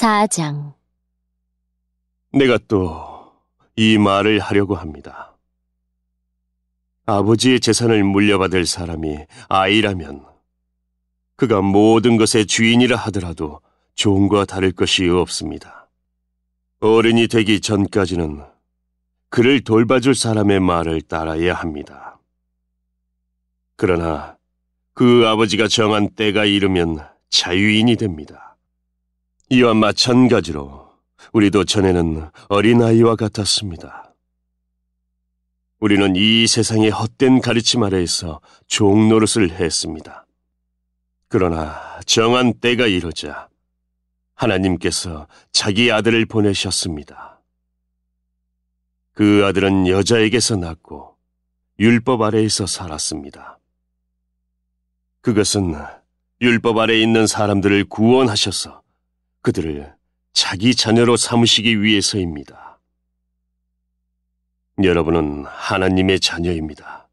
4장 내가 또 이 말을 하려고 합니다. 아버지의 재산을 물려받을 사람이 아이라면 그가 모든 것의 주인이라 하더라도 종과 다를 것이 없습니다. 어른이 되기 전까지는 그를 돌봐줄 사람의 말을 따라야 합니다. 그러나 그 아버지가 정한 때가 이르면 자유인이 됩니다. 이와 마찬가지로 우리도 전에는 어린아이와 같았습니다. 우리는 이 세상의 헛된 가르침 아래에서 종노릇을 했습니다. 그러나 정한 때가 이르자 하나님께서 자기 아들을 보내셨습니다. 그 아들은 여자에게서 낳고 율법 아래에서 살았습니다. 그것은 율법 아래 있는 사람들을 구원하셔서 그들을 자기 자녀로 삼으시기 위해서입니다. 여러분은 하나님의 자녀입니다.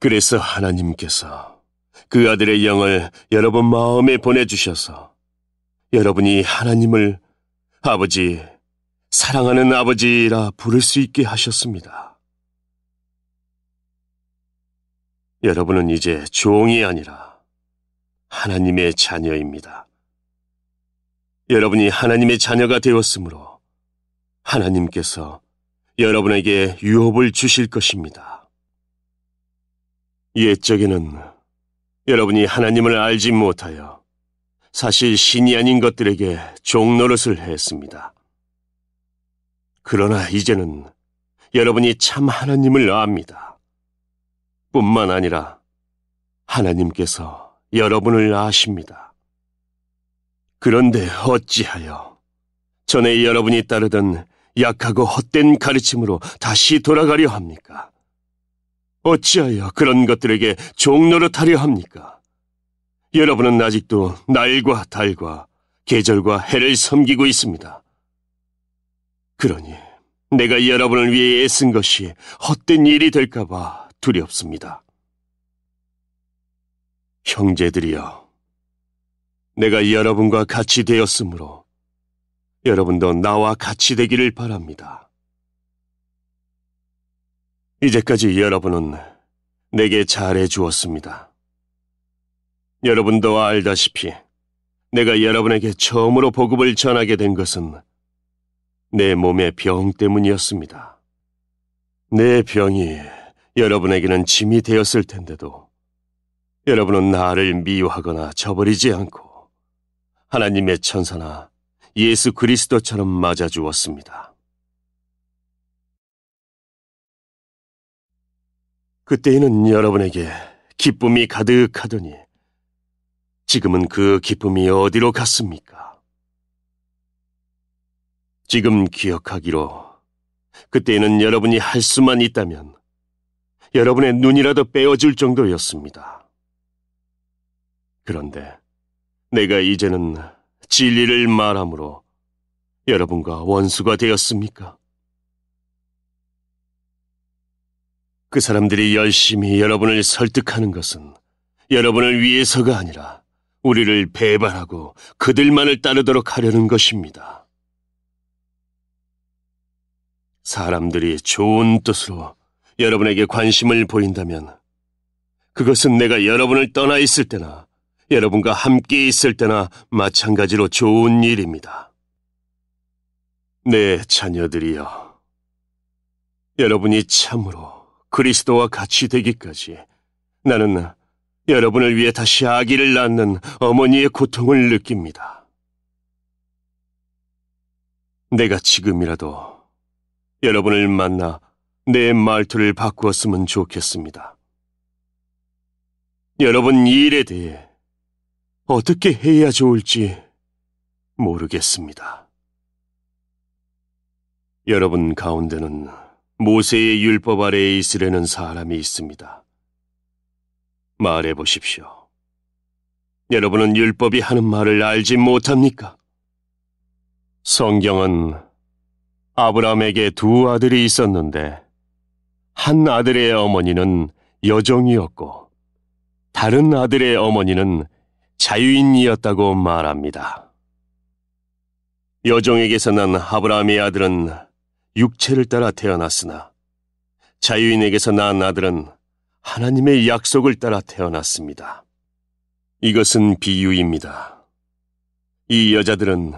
그래서 하나님께서 그 아들의 영을 여러분 마음에 보내주셔서 여러분이 하나님을 아버지, 사랑하는 아버지라 부를 수 있게 하셨습니다. 여러분은 이제 종이 아니라 하나님의 자녀입니다. 여러분이 하나님의 자녀가 되었으므로 하나님께서 여러분에게 유업을 주실 것입니다. 옛적에는 여러분이 하나님을 알지 못하여 사실 신이 아닌 것들에게 종노릇을 했습니다. 그러나 이제는 여러분이 참 하나님을 압니다. 뿐만 아니라 하나님께서 여러분을 아십니다. 그런데 어찌하여 전에 여러분이 따르던 약하고 헛된 가르침으로 다시 돌아가려 합니까? 어찌하여 그런 것들에게 종노릇하려 합니까? 여러분은 아직도 날과 달과 계절과 해를 섬기고 있습니다. 그러니 내가 여러분을 위해 애쓴 것이 헛된 일이 될까봐 두렵습니다. 형제들이여. 내가 여러분과 같이 되었으므로 여러분도 나와 같이 되기를 바랍니다. 이제까지 여러분은 내게 잘해 주었습니다. 여러분도 알다시피 내가 여러분에게 처음으로 보급을 전하게 된 것은 내 몸의 병 때문이었습니다. 내 병이 여러분에게는 짐이 되었을 텐데도 여러분은 나를 미워하거나 저버리지 않고 하나님의 천사나 예수 그리스도처럼 맞아주었습니다. 그때에는 여러분에게 기쁨이 가득하더니 지금은 그 기쁨이 어디로 갔습니까? 지금 기억하기로 그때에는 여러분이 할 수만 있다면 여러분의 눈이라도 빼어줄 정도였습니다. 그런데 내가 이제는 진리를 말함으로 여러분과 원수가 되었습니까? 그 사람들이 열심히 여러분을 설득하는 것은 여러분을 위해서가 아니라 우리를 배반하고 그들만을 따르도록 하려는 것입니다. 사람들이 좋은 뜻으로 여러분에게 관심을 보인다면 그것은 내가 여러분을 떠나 있을 때나 여러분과 함께 있을 때나 마찬가지로 좋은 일입니다. 내 네, 자녀들이여. 여러분이 참으로 그리스도와 같이 되기까지 나는 여러분을 위해 다시 아기를 낳는 어머니의 고통을 느낍니다. 내가 지금이라도 여러분을 만나 내 말투를 바꾸었으면 좋겠습니다. 여러분 일에 대해 어떻게 해야 좋을지 모르겠습니다. 여러분 가운데는 모세의 율법 아래에 있으려는 사람이 있습니다. 말해 보십시오. 여러분은 율법이 하는 말을 알지 못합니까? 성경은 아브라함에게두 아들이 있었는데 한 아들의 어머니는 여정이었고 다른 아들의 어머니는 자유인이었다고 말합니다. 여종에게서 난 아브라함의 아들은 육체를 따라 태어났으나 자유인에게서 난 아들은 하나님의 약속을 따라 태어났습니다. 이것은 비유입니다. 이 여자들은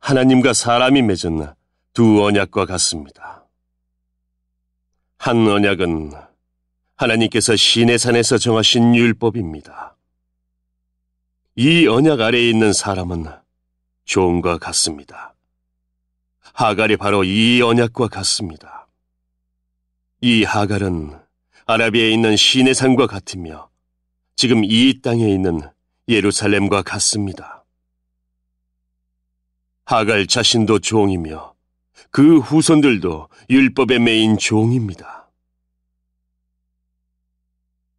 하나님과 사람이 맺은 두 언약과 같습니다. 한 언약은 하나님께서 시내산에서 정하신 율법입니다. 이 언약 아래에 있는 사람은 존과 같습니다. 하갈이 바로 이 언약과 같습니다. 이 하갈은 아라비에 있는 시내산과 같으며 지금 이 땅에 있는 예루살렘과 같습니다. 하갈 자신도 종이며 그 후손들도 율법의메인 종입니다.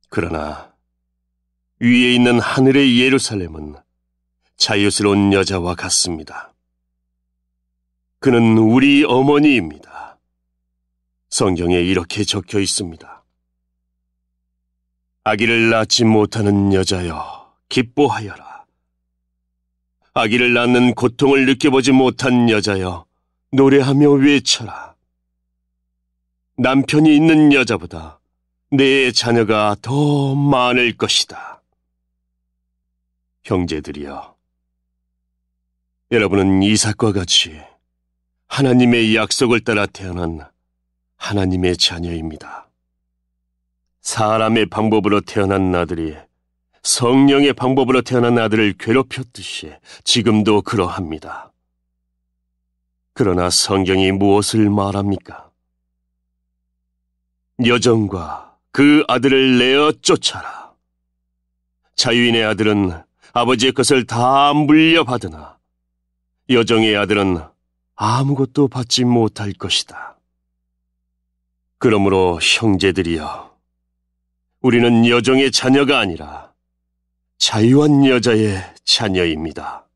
그러나 위에 있는 하늘의 예루살렘은 자유스러운 여자와 같습니다. 그는 우리 어머니입니다. 성경에 이렇게 적혀 있습니다. 아기를 낳지 못하는 여자여, 기뻐하여라. 아기를 낳는 고통을 느껴보지 못한 여자여, 노래하며 외쳐라. 남편이 있는 여자보다 내 자녀가 더 많을 것이다. 형제들이여. 여러분은 이삭과 같이 하나님의 약속을 따라 태어난 하나님의 자녀입니다. 사람의 방법으로 태어난 나들이 성령의 방법으로 태어난 아들을 괴롭혔듯이 지금도 그러합니다. 그러나 성경이 무엇을 말합니까? 여정과 그 아들을 내어 쫓아라. 자유인의 아들은 아버지의 것을 다 물려받으나 여정의 아들은 아무것도 받지 못할 것이다. 그러므로 형제들이여, 우리는 여정의 자녀가 아니라 자유한 여자의 자녀입니다.